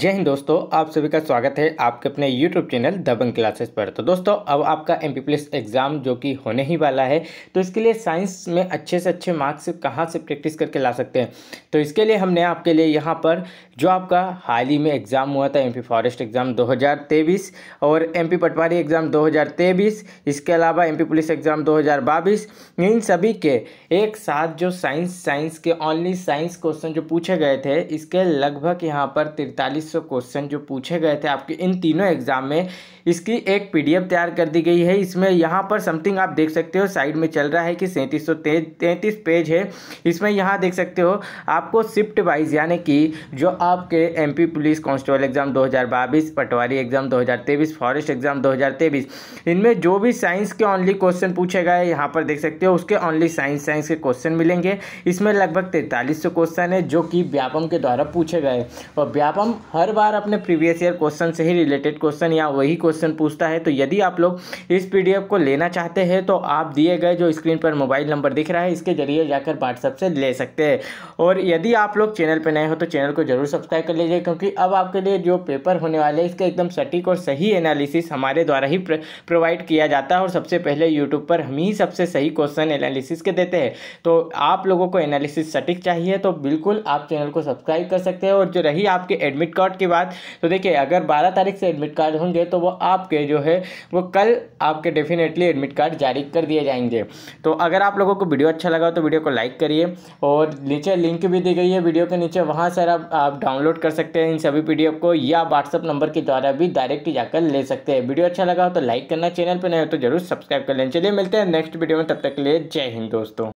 जय हिंद दोस्तों आप सभी का स्वागत है आपके अपने YouTube चैनल दबंग क्लासेस पर तो दोस्तों अब आपका एम पी एग्ज़ाम जो कि होने ही वाला है तो इसके लिए साइंस में अच्छे से अच्छे मार्क्स कहाँ से प्रैक्टिस करके ला सकते हैं तो इसके लिए हमने आपके लिए यहाँ पर जो आपका हाल ही में एग्ज़ाम हुआ था एम पी फॉरेस्ट एग्ज़ाम दो और एम पी पटवारी एग्ज़ाम दो इसके अलावा एम पी पुलिस एग्ज़ाम दो इन सभी के एक साथ जो साइंस साइंस के ऑनली साइंस क्वेश्चन जो पूछे गए थे इसके लगभग यहाँ पर तिरतालीस सौ क्वेश्चन जो पूछे गए थे आपके इन तीनों एग्ज़ाम में इसकी एक पीडीएफ तैयार कर दी गई है इसमें यहाँ पर समथिंग आप देख सकते हो साइड में चल रहा है कि सैंतीस सौ तैंतीस पेज है इसमें यहाँ देख सकते हो आपको शिफ्ट वाइज यानी कि जो आपके एम पुलिस कॉन्स्टेबल एग्ज़ाम दो पटवारी एग्ज़ाम दो फॉरेस्ट एग्ज़ाम दो इनमें जो भी साइंस के ऑनली क्वेश्चन पूछे गए यहाँ पर देख सकते हो उसके ऑनली साइंस साइंस के क्वेश्चन मिलेंगे इसमें लगभग तैंतालीस सौ क्वेश्चन है जो कि व्यापम के द्वारा पूछे गए और व्यापम हर बार अपने प्रीवियस ईयर क्वेश्चन से ही रिलेटेड क्वेश्चन या वही क्वेश्चन पूछता है तो यदि आप लोग इस पी को लेना चाहते हैं तो आप दिए गए जो स्क्रीन पर मोबाइल नंबर दिख रहा है इसके जरिए जाकर व्हाट्सअप से ले सकते हैं और यदि आप लोग चैनल पर नए हो तो चैनल को जरूर सब्सक्राइब कर लीजिए क्योंकि अब आपके लिए जो पेपर होने वाले हैं इसका एकदम सटीक और सही एनालिसिस हमारे द्वारा ही प्रोवाइड किया जाता है और सबसे पहले यूट्यूब पर हम ही सबसे सही क्वेश्चन एनालिसिस के देते हैं तो आप लोगों को एनालिसिस सटीक चाहिए तो बिल्कुल आप चैनल को सब्सक्राइब कर सकते हैं और जो रही आपके एडमिट कार्ड स्लॉट की बात तो देखिए अगर बारह तारीख से एडमिट कार्ड होंगे तो वो आपके जो है वो कल आपके डेफिनेटली एडमिट कार्ड जारी कर दिए जाएंगे तो अगर आप लोगों को वीडियो अच्छा लगा तो वीडियो को लाइक करिए और नीचे लिंक भी दी गई है वीडियो के नीचे वहाँ सर आप, आप डाउनलोड कर सकते हैं इन सभी पी को या व्हाट्सअप नंबर के द्वारा भी डायरेक्ट जाकर ले सकते हैं वीडियो अच्छा लगा हो तो लाइक करना चैनल पर नहीं हो तो जरूर सब्सक्राइब कर लें चलिए मिलते हैं नेक्स्ट वीडियो में तब तक के लिए जय हिंद दोस्तों